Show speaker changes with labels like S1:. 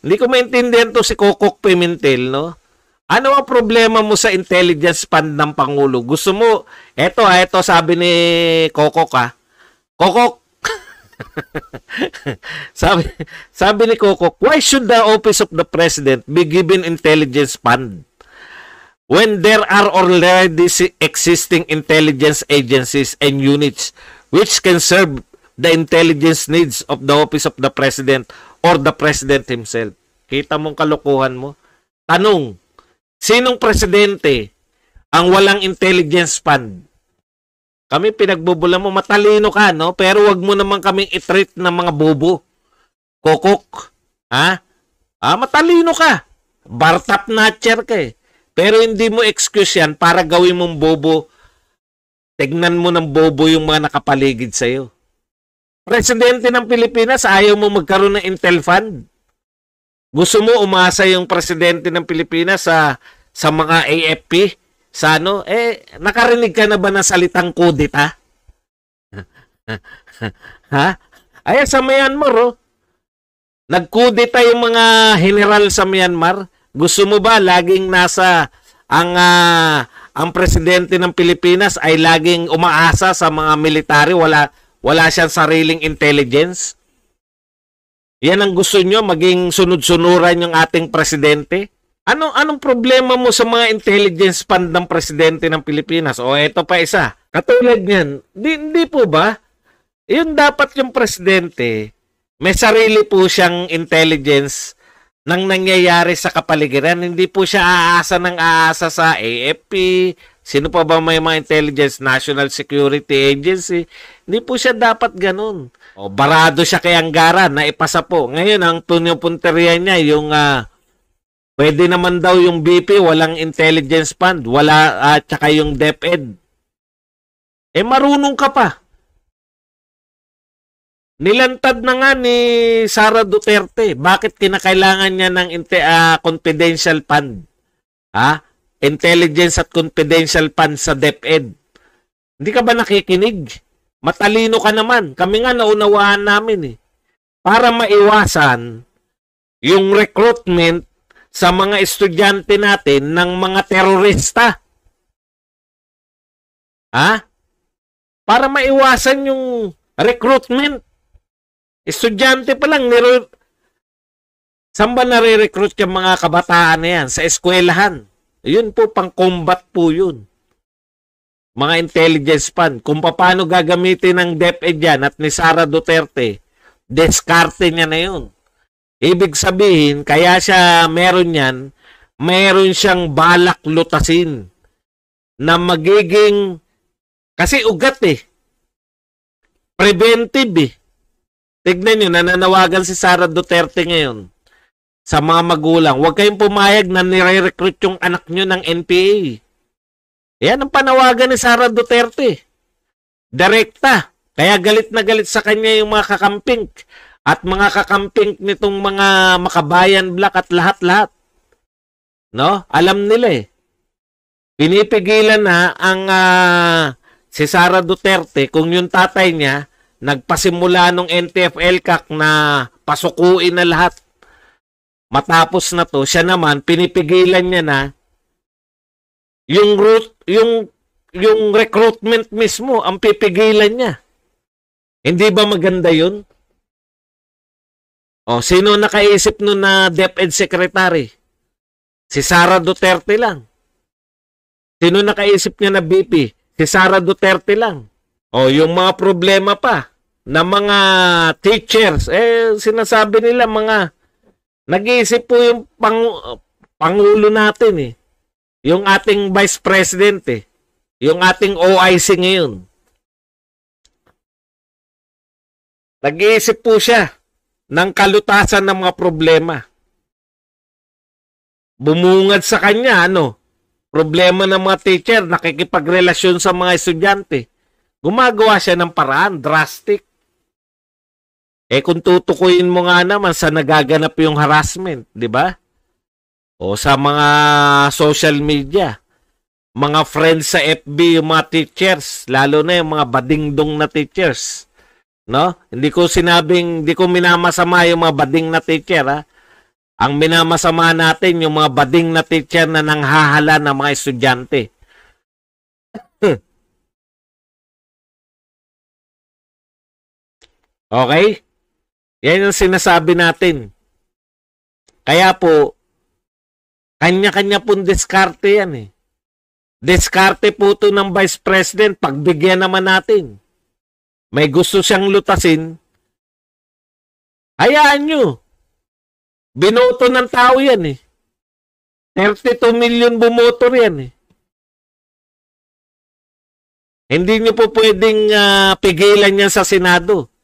S1: Hindi ko maintindihan to si Kokok Pimentel, no? Ano ang problema mo sa intelligence fund ng Pangulo? Gusto mo, eto ha, ah, eto sabi ni Kokok ha. Ah. Kokok! sabi, sabi ni Kokok, why should the office of the president be given intelligence fund? When there are already existing intelligence agencies and units which can serve the intelligence needs of the office of the president or the president himself. Kita mong kalokohan mo. Tanong, sinong presidente ang walang intelligence fund? Kami pinagbubula mo, matalino ka, no? Pero wag mo naman kaming itreat ng mga bobo. Kokok. Ha? Ah, matalino ka. Bartap natcher ka eh. Pero hindi mo excuse yan para gawin mong bobo. Tignan mo ng bobo yung mga nakapaligid sa'yo. Presidente ng Pilipinas, ayaw mo magkaroon ng Intel Fund? Gusto mo umasa yung presidente ng Pilipinas sa sa mga AFP? Sa ano? Eh, nakarinig ka na ba ng salitang kudita? ha? Ayan sa Myanmar, oh. Nagkudita yung mga general sa Myanmar. Gusto mo ba laging nasa ang uh, ang presidente ng Pilipinas ay laging umaasa sa mga military, wala wala siyang sariling intelligence. Yan ang gusto nyo, maging sunod-sunuran yung ating presidente. Ano anong problema mo sa mga intelligence fund ng presidente ng Pilipinas? O ito pa isa. Katulad niyan, hindi po ba? Yun dapat yung presidente, may sarili po siyang intelligence ng nangyayari sa kapaligiran. Hindi po siya aasa ng aasa sa AFP, Sino pa ba may mga intelligence? National Security Agency. Hindi po siya dapat ganun. O, barado siya kay Angara na ipasa po. Ngayon, ang pinupunteriya niya, yung uh, pwede naman daw yung BP, walang intelligence fund, wala, at uh, tsaka yung DepEd. Eh, marunong ka pa. Nilantad na nga ni Sara Duterte. Bakit kinakailangan niya ng uh, confidential fund? Ha? Intelligence at Confidential Fund sa DepEd. Hindi ka ba nakikinig? Matalino ka naman. Kami nga naunawaan namin eh. Para maiwasan yung recruitment sa mga estudyante natin ng mga terorista. Ha? Para maiwasan yung recruitment. Estudyante pa lang, nire- saan ba nare-recruit yung mga kabataan na yan? Sa eskwelahan. Yun po, pang-combat po yun. Mga intelligence pan, kung paano gagamitin ng DepEd yan at ni Sara Duterte, diskarte niya na yun. Ibig sabihin, kaya siya meron yan, meron siyang balak lutasin na magiging, kasi ugat eh, preventive eh. Tignan nyo, nananawagan si Sara Duterte ngayon sa mga magulang, huwag kayong pumayag na nire-recruit yung anak nyo ng NPA. Yan ang panawagan ni Sara Duterte. Direkta. Kaya galit na galit sa kanya yung mga kakamping at mga kakamping nitong mga makabayan black at lahat-lahat. No? Alam nila eh. Pinipigilan na ang uh, si Sara Duterte kung yung tatay niya nagpasimula nung NTFL kak na pasukuin na lahat matapos na to, siya naman pinipigilan niya na yung root, yung yung recruitment mismo ang pipigilan niya. Hindi ba maganda 'yun? O sino nakaisip no na DepEd secretary? Si Sara Duterte lang. Sino nakaisip niya na BP? Si Sara Duterte lang. O yung mga problema pa na mga teachers, eh sinasabi nila mga Nag-iisip po yung pang, pangulo natin eh. Yung ating vice president eh. Yung ating OIC ngayon. Nag-iisip po siya ng kalutasan ng mga problema. Bumungad sa kanya, ano? Problema ng mga teacher, nakikipagrelasyon sa mga estudyante. Gumagawa siya ng paraan, drastic. Eh kung tutukuyin mo nga naman sa nagaganap yung harassment, 'di ba? O sa mga social media, mga friends sa FB, yung mga teachers, lalo na yung mga badingdong na teachers, no? Hindi ko sinabing, hindi ko minamasama yung mga bading na teacher, ha? Ang minamasama natin yung mga bading na teacher na nanghahala ng mga estudyante. Okay? Yan ang sinasabi natin. Kaya po, kanya-kanya pong diskarte yan eh. Diskarte po ito ng Vice President, pagbigyan naman natin. May gusto siyang lutasin, hayaan nyo. Binoto ng tao yan eh. 32 million bumoto yan eh. Hindi nyo po pwedeng uh, pigilan yan sa Senado.